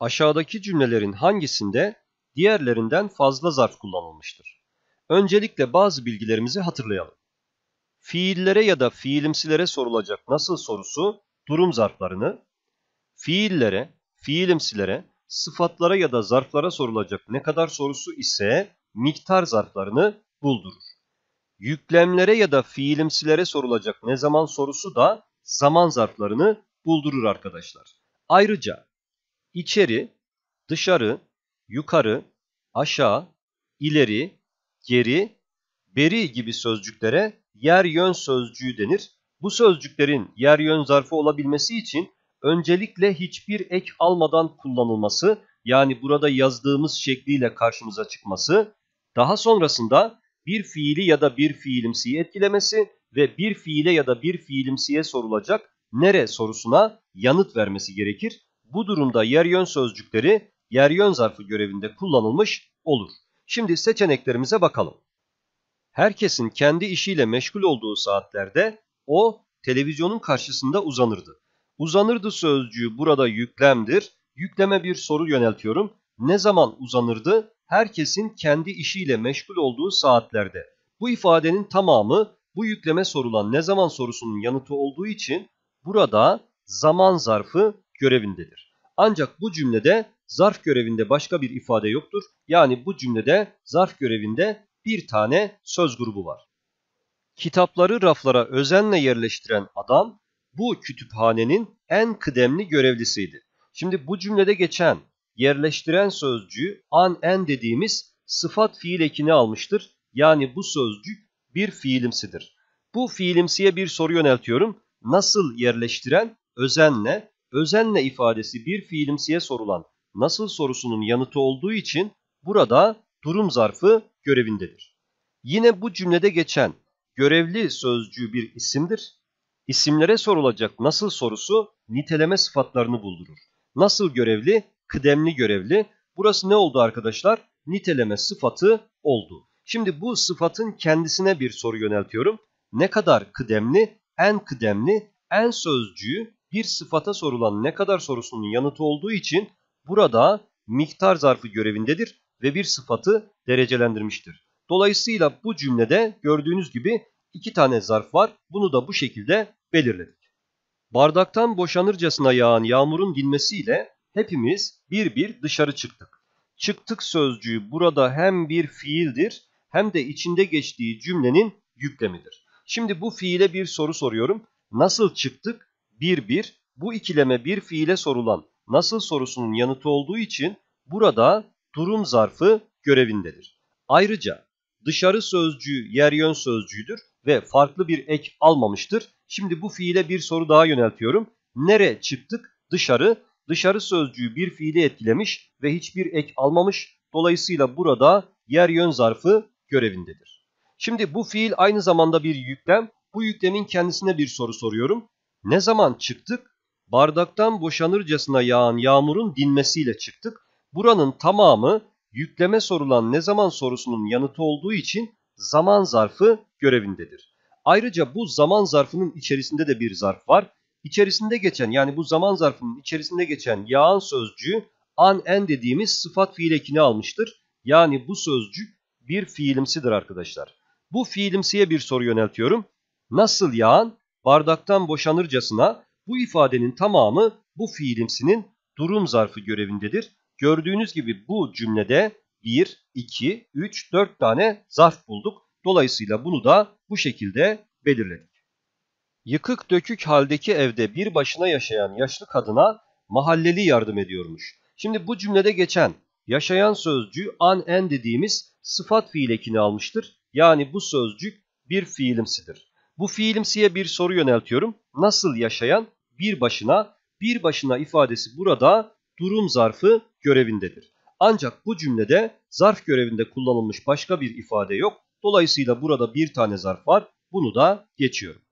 aşağıdaki cümlelerin hangisinde diğerlerinden fazla zarf kullanılmıştır? Öncelikle bazı bilgilerimizi hatırlayalım. Fiillere ya da fiilimsilere sorulacak nasıl sorusu durum zarflarını, fiillere, fiilimsilere, sıfatlara ya da zarflara sorulacak ne kadar sorusu ise miktar zarflarını buldurur. Yüklemlere ya da fiilimsilere sorulacak ne zaman sorusu da zaman zarflarını buldurur arkadaşlar. Ayrıca İçeri, dışarı, yukarı, aşağı, ileri, geri, beri gibi sözcüklere yer yön sözcüğü denir. Bu sözcüklerin yer yön zarfı olabilmesi için öncelikle hiçbir ek almadan kullanılması yani burada yazdığımız şekliyle karşımıza çıkması, daha sonrasında bir fiili ya da bir fiilimsiyi etkilemesi ve bir fiile ya da bir fiilimsiye sorulacak nere sorusuna yanıt vermesi gerekir. Bu durumda yer yön sözcükleri yer yön zarfı görevinde kullanılmış olur. Şimdi seçeneklerimize bakalım. Herkesin kendi işiyle meşgul olduğu saatlerde o televizyonun karşısında uzanırdı. Uzanırdı sözcüğü burada yüklemdir. Yükleme bir soru yöneltiyorum. Ne zaman uzanırdı? Herkesin kendi işiyle meşgul olduğu saatlerde. Bu ifadenin tamamı bu yükleme sorulan ne zaman sorusunun yanıtı olduğu için burada zaman zarfı görevindedir. Ancak bu cümlede zarf görevinde başka bir ifade yoktur. Yani bu cümlede zarf görevinde bir tane söz grubu var. Kitapları raflara özenle yerleştiren adam bu kütüphanenin en kıdemli görevlisiydi. Şimdi bu cümlede geçen yerleştiren sözcüğü an en dediğimiz sıfat fiil ekini almıştır. Yani bu sözcük bir fiilimsidir. Bu fiilimsiye bir soru yöneltiyorum. Nasıl yerleştiren? Özenle özenle ifadesi bir fiilimsiye sorulan nasıl sorusunun yanıtı olduğu için burada durum zarfı görevindedir. Yine bu cümlede geçen görevli sözcüğü bir isimdir. İsimlere sorulacak nasıl sorusu niteleme sıfatlarını buldurur. Nasıl görevli, kıdemli görevli. Burası ne oldu arkadaşlar? Niteleme sıfatı oldu. Şimdi bu sıfatın kendisine bir soru yöneltiyorum. Ne kadar kıdemli, en kıdemli, en sözcüğü bir sıfata sorulan ne kadar sorusunun yanıtı olduğu için burada miktar zarfı görevindedir ve bir sıfatı derecelendirmiştir. Dolayısıyla bu cümlede gördüğünüz gibi iki tane zarf var. Bunu da bu şekilde belirledik. Bardaktan boşanırcasına yağan yağmurun dinmesiyle hepimiz bir bir dışarı çıktık. Çıktık sözcüğü burada hem bir fiildir hem de içinde geçtiği cümlenin yüklemidir. Şimdi bu fiile bir soru soruyorum. Nasıl çıktık? 1-1 bu ikileme bir fiile sorulan nasıl sorusunun yanıtı olduğu için burada durum zarfı görevindedir. Ayrıca dışarı sözcüğü yer yön sözcüğüdür ve farklı bir ek almamıştır. Şimdi bu fiile bir soru daha yöneltiyorum. Nere çıktık? Dışarı. Dışarı sözcüğü bir fiili etkilemiş ve hiçbir ek almamış. Dolayısıyla burada yer yön zarfı görevindedir. Şimdi bu fiil aynı zamanda bir yüklem. Bu yüklemin kendisine bir soru soruyorum. Ne zaman çıktık? Bardaktan boşanırcasına yağan yağmurun dinmesiyle çıktık. Buranın tamamı yükleme sorulan ne zaman sorusunun yanıtı olduğu için zaman zarfı görevindedir. Ayrıca bu zaman zarfının içerisinde de bir zarf var. İçerisinde geçen yani bu zaman zarfının içerisinde geçen yağan sözcüğü an en dediğimiz sıfat fiil ekini almıştır. Yani bu sözcük bir fiilimsidir arkadaşlar. Bu fiilimsiye bir soru yöneltiyorum. Nasıl yağan? bardaktan boşanırcasına bu ifadenin tamamı bu fiilimsinin durum zarfı görevindedir. Gördüğünüz gibi bu cümlede 1, 2, 3, 4 tane zarf bulduk. Dolayısıyla bunu da bu şekilde belirledik. Yıkık dökük haldeki evde bir başına yaşayan yaşlı kadına mahalleli yardım ediyormuş. Şimdi bu cümlede geçen yaşayan sözcüğü an en dediğimiz sıfat fiil ekini almıştır. Yani bu sözcük bir fiilimsidir. Bu fiilimsiye bir soru yöneltiyorum. Nasıl yaşayan bir başına, bir başına ifadesi burada durum zarfı görevindedir. Ancak bu cümlede zarf görevinde kullanılmış başka bir ifade yok. Dolayısıyla burada bir tane zarf var. Bunu da geçiyorum.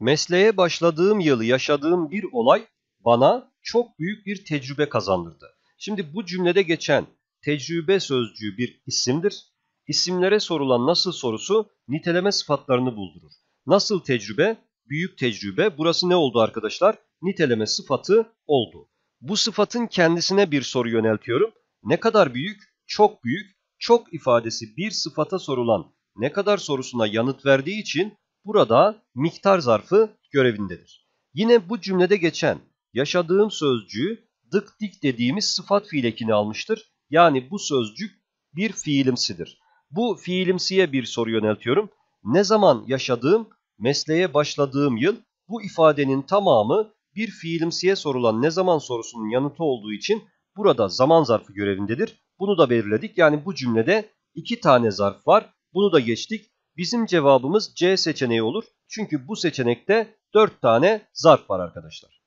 Mesleğe başladığım yılı yaşadığım bir olay bana çok büyük bir tecrübe kazandırdı. Şimdi bu cümlede geçen tecrübe sözcüğü bir isimdir. İsimlere sorulan nasıl sorusu niteleme sıfatlarını buldurur. Nasıl tecrübe? Büyük tecrübe. Burası ne oldu arkadaşlar? Niteleme sıfatı oldu. Bu sıfatın kendisine bir soru yöneltiyorum. Ne kadar büyük? Çok büyük. Çok ifadesi bir sıfata sorulan ne kadar sorusuna yanıt verdiği için burada miktar zarfı görevindedir. Yine bu cümlede geçen yaşadığım sözcüğü dık dik dediğimiz sıfat fiil ekini almıştır. Yani bu sözcük bir fiilimsidir. Bu fiilimsiye bir soru yöneltiyorum ne zaman yaşadığım, mesleğe başladığım yıl bu ifadenin tamamı bir fiilimsiye sorulan ne zaman sorusunun yanıtı olduğu için burada zaman zarfı görevindedir. Bunu da belirledik. Yani bu cümlede iki tane zarf var. Bunu da geçtik. Bizim cevabımız C seçeneği olur. Çünkü bu seçenekte 4 tane zarf var arkadaşlar.